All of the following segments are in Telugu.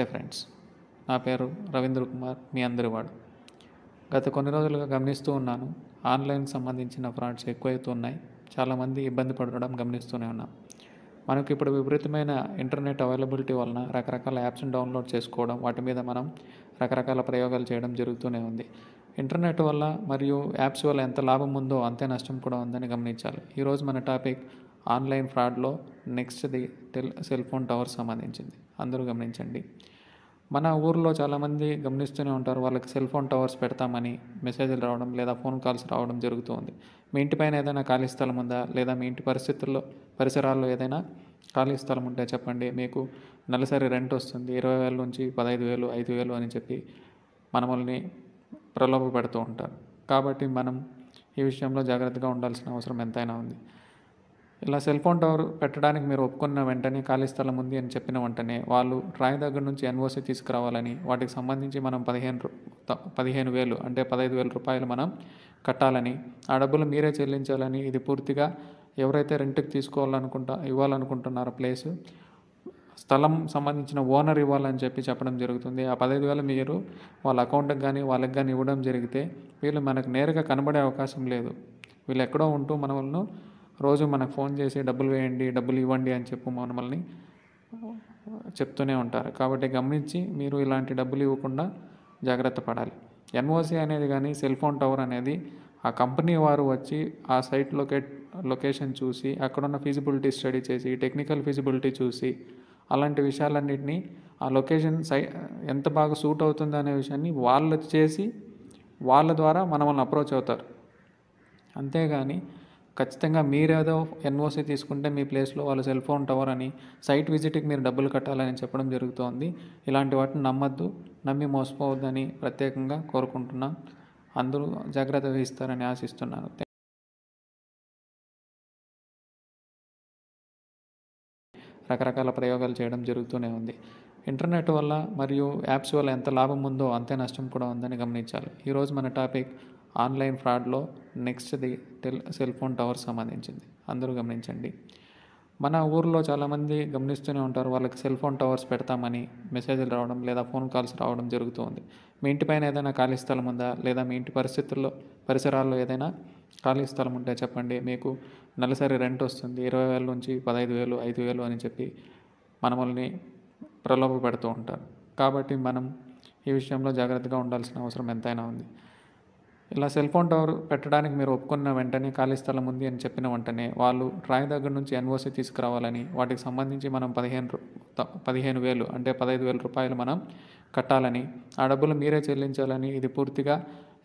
నమస్తే ఫ్రెండ్స్ నా పేరు రవీంద్ర కుమార్ మీ అందరి వాడు గత కొన్ని రోజులుగా గమనిస్తూ ఉన్నాను ఆన్లైన్ సంబంధించిన ఫ్రాడ్స్ ఎక్కువైతున్నాయి చాలామంది ఇబ్బంది పడడం గమనిస్తూనే ఉన్నాం మనకి ఇప్పుడు విపరీతమైన ఇంటర్నెట్ అవైలబిలిటీ వలన రకరకాల యాప్స్ని డౌన్లోడ్ చేసుకోవడం వాటి మీద మనం రకరకాల ప్రయోగాలు చేయడం జరుగుతూనే ఉంది ఇంటర్నెట్ వల్ల మరియు యాప్స్ వల్ల ఎంత లాభం ఉందో అంతే నష్టం కూడా ఉందని గమనించాలి ఈరోజు మన టాపిక్ ఆన్లైన్ ఫ్రాడ్లో నెక్స్ట్ది టెల్ సెల్ ఫోన్ టవర్ సంబంధించింది అందరూ గమనించండి మన ఊర్లో చాలామంది గమనిస్తూనే ఉంటారు వాళ్ళకి సెల్ ఫోన్ టవర్స్ పెడతామని మెసేజ్లు రావడం లేదా ఫోన్ కాల్స్ రావడం జరుగుతుంది మీ ఇంటిపైన ఏదైనా ఖాళీ స్థలం ఉందా లేదా మీ ఇంటి పరిస్థితుల్లో పరిసరాల్లో ఏదైనా ఖాళీ స్థలం ఉంటే చెప్పండి మీకు నెలసరి రెంట్ వస్తుంది ఇరవై వేల నుంచి పదహైదు వేలు ఐదు వేలు అని చెప్పి మనమల్ని ప్రలోభ పెడుతూ ఉంటారు కాబట్టి మనం ఈ విషయంలో జాగ్రత్తగా ఉండాల్సిన అవసరం ఎంతైనా ఉంది ఇలా సెల్ ఫోన్ టవర్ పెట్టడానికి మీరు ఒప్పుకున్న వెంటనే ఖాళీ స్థలం ఉంది అని చెప్పిన వెంటనే వాళ్ళు ట్రాయ్ దగ్గర నుంచి ఎన్ఓసీ తీసుకురావాలని వాటికి సంబంధించి మనం పదిహేను పదిహేను వేలు అంటే పదహైదు వేల రూపాయలు మనం కట్టాలని ఆ డబ్బులు మీరే చెల్లించాలని ఇది పూర్తిగా ఎవరైతే రెంట్కి తీసుకోవాలనుకుంటా ఇవ్వాలనుకుంటున్నారో ప్లేస్ స్థలం సంబంధించిన ఓనర్ ఇవ్వాలని చెప్పి చెప్పడం జరుగుతుంది ఆ పదహైదు వేలు మీరు వాళ్ళ అకౌంట్కి కానీ వాళ్ళకి కానీ ఇవ్వడం జరిగితే వీళ్ళు మనకు నేరుగా కనబడే అవకాశం లేదు వీళ్ళు ఎక్కడో ఉంటూ మనల్ని రోజు మనకు ఫోన్ చేసి డబ్బులు వేయండి డబ్బులు ఇవ్వండి అని చెప్పు మనమల్ని చెప్తూనే ఉంటారు కాబట్టి గమనించి మీరు ఇలాంటి డబ్బులు ఇవ్వకుండా జాగ్రత్త పడాలి ఎన్ఓసి అనేది కానీ సెల్ ఫోన్ టవర్ అనేది ఆ కంపెనీ వారు వచ్చి ఆ సైట్ లొకేట్ లొకేషన్ చూసి అక్కడున్న ఫీజిబిలిటీ స్టడీ చేసి టెక్నికల్ ఫీజిబిలిటీ చూసి అలాంటి విషయాలన్నింటినీ ఆ లొకేషన్ సై ఎంత బాగా సూట్ అవుతుంది అనే విషయాన్ని వాళ్ళు చేసి వాళ్ళ ద్వారా మనల్ని అప్రోచ్ అవుతారు అంతేగాని ఖచ్చితంగా మీరేదో ఎన్ఓసి తీసుకుంటే మీ ప్లేస్లో వాళ్ళ సెల్ ఫోన్ టవర్ అని సైట్ విజిట్కి మీరు డబ్బులు కట్టాలని చెప్పడం జరుగుతోంది ఇలాంటి వాటిని నమ్మద్దు నమ్మి మోసపోవద్దని ప్రత్యేకంగా కోరుకుంటున్నాం అందరూ జాగ్రత్త వహిస్తారని ఆశిస్తున్నాను రకరకాల ప్రయోగాలు చేయడం జరుగుతూనే ఉంది ఇంటర్నెట్ వల్ల మరియు యాప్స్ వల్ల ఎంత లాభం ఉందో అంతే నష్టం కూడా ఉందని గమనించాలి ఈరోజు మన టాపిక్ ఆన్లైన్ ఫ్రాడ్లో నెక్స్ట్ది టెల్ సెల్ ఫోన్ టవర్స్ సంబంధించింది అందరూ గమనించండి మన ఊర్లో చాలామంది గమనిస్తూనే ఉంటారు వాళ్ళకి సెల్ ఫోన్ టవర్స్ పెడతామని మెసేజ్లు రావడం లేదా ఫోన్ కాల్స్ రావడం జరుగుతుంది మీ ఇంటిపైన ఏదైనా ఖాళీ స్థలం ఉందా లేదా మీ ఇంటి పరిస్థితుల్లో పరిసరాల్లో ఏదైనా ఖాళీ స్థలం ఉంటే చెప్పండి మీకు నెలసరి రెంట్ వస్తుంది ఇరవై వేల నుంచి పదహైదు వేలు ఐదు వేలు అని చెప్పి మనమల్ని ప్రలోభ పెడుతూ ఉంటారు కాబట్టి మనం ఈ విషయంలో జాగ్రత్తగా ఉండాల్సిన అవసరం ఎంతైనా ఉంది ఇలా సెల్ ఫోన్ టవర్ పెట్టడానికి మీరు ఒప్పుకున్న వెంటనే ఖాళీ స్థలం ఉంది అని చెప్పిన వెంటనే వాళ్ళు ట్రాయ్ దగ్గర నుంచి ఎన్ఓసి తీసుకురావాలని వాటికి సంబంధించి మనం పదిహేను పదిహేను వేలు అంటే పదహైదు వేల రూపాయలు మనం కట్టాలని ఆ డబ్బులు మీరే చెల్లించాలని ఇది పూర్తిగా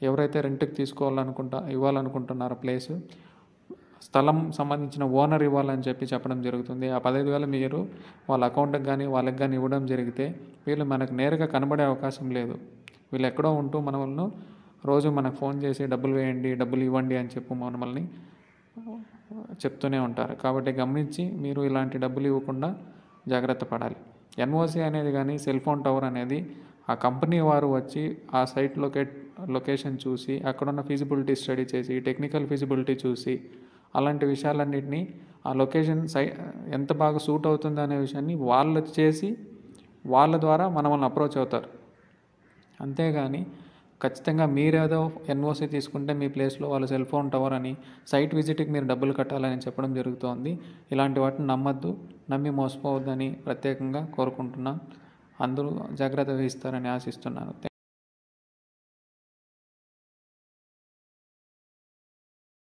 ఎవరైతే రెంట్కి తీసుకోవాలనుకుంటా ఇవ్వాలనుకుంటున్నారో ప్లేస్ స్థలం సంబంధించిన ఓనర్ ఇవ్వాలని చెప్పి చెప్పడం జరుగుతుంది ఆ పదహైదు వేలు మీరు వాళ్ళ అకౌంట్కి కానీ వాళ్ళకి కానీ ఇవ్వడం జరిగితే వీళ్ళు మనకు నేరుగా కనబడే అవకాశం లేదు వీళ్ళు ఎక్కడో ఉంటూ మనల్ని రోజు మనకు ఫోన్ చేసి డబ్బులు వేయండి డబ్బులు ఇవ్వండి అని చెప్పు మమ్మల్ని చెప్తూనే ఉంటారు కాబట్టి గమనించి మీరు ఇలాంటి డబ్బులు ఇవ్వకుండా జాగ్రత్త పడాలి ఎన్ఓసి అనేది కానీ సెల్ ఫోన్ టవర్ అనేది ఆ కంపెనీ వారు వచ్చి ఆ సైట్ లొకేట్ లొకేషన్ చూసి అక్కడున్న ఫీజిబిలిటీ స్టడీ చేసి టెక్నికల్ ఫీజిబిలిటీ చూసి అలాంటి విషయాలన్నింటినీ ఆ లొకేషన్ సై ఎంత బాగా సూట్ అవుతుంది అనే విషయాన్ని వాళ్ళు చేసి వాళ్ళ ద్వారా మనమల్ని అప్రోచ్ అవుతారు అంతేగాని ఖచ్చితంగా మీరేదో ఎన్ఓసి తీసుకుంటే మీ ప్లేస్లో వాళ్ళ సెల్ ఫోన్ టవర్ అని సైట్ విజిట్కి మీరు డబ్బులు కట్టాలని చెప్పడం జరుగుతోంది ఇలాంటి వాటిని నమ్మద్దు నమ్మి మోసపోవద్దని ప్రత్యేకంగా కోరుకుంటున్నాం అందరూ జాగ్రత్త వహిస్తారని ఆశిస్తున్నాను